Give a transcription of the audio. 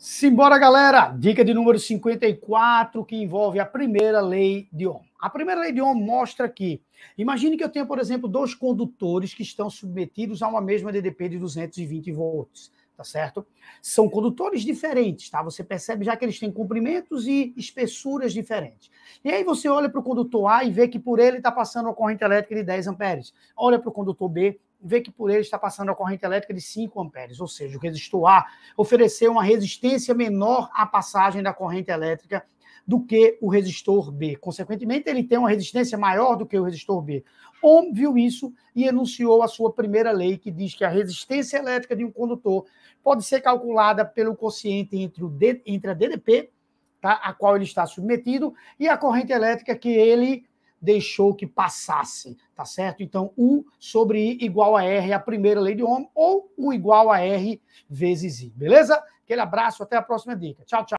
Simbora, galera! Dica de número 54, que envolve a primeira lei de Ohm. A primeira lei de Ohm mostra que, imagine que eu tenha, por exemplo, dois condutores que estão submetidos a uma mesma DDP de 220 volts, tá certo? São condutores diferentes, tá? Você percebe já que eles têm comprimentos e espessuras diferentes. E aí você olha para o condutor A e vê que por ele está passando uma corrente elétrica de 10 amperes. Olha para o condutor B vê que por ele está passando a corrente elétrica de 5 amperes, ou seja, o resistor A ofereceu uma resistência menor à passagem da corrente elétrica do que o resistor B. Consequentemente, ele tem uma resistência maior do que o resistor B. Ohm viu isso e enunciou a sua primeira lei, que diz que a resistência elétrica de um condutor pode ser calculada pelo quociente entre, o D, entre a DDP, tá, a qual ele está submetido, e a corrente elétrica que ele deixou que passasse, tá certo? Então, U sobre I igual a R, a primeira lei de Ohm, ou U igual a R vezes I, beleza? Aquele abraço, até a próxima dica. Tchau, tchau.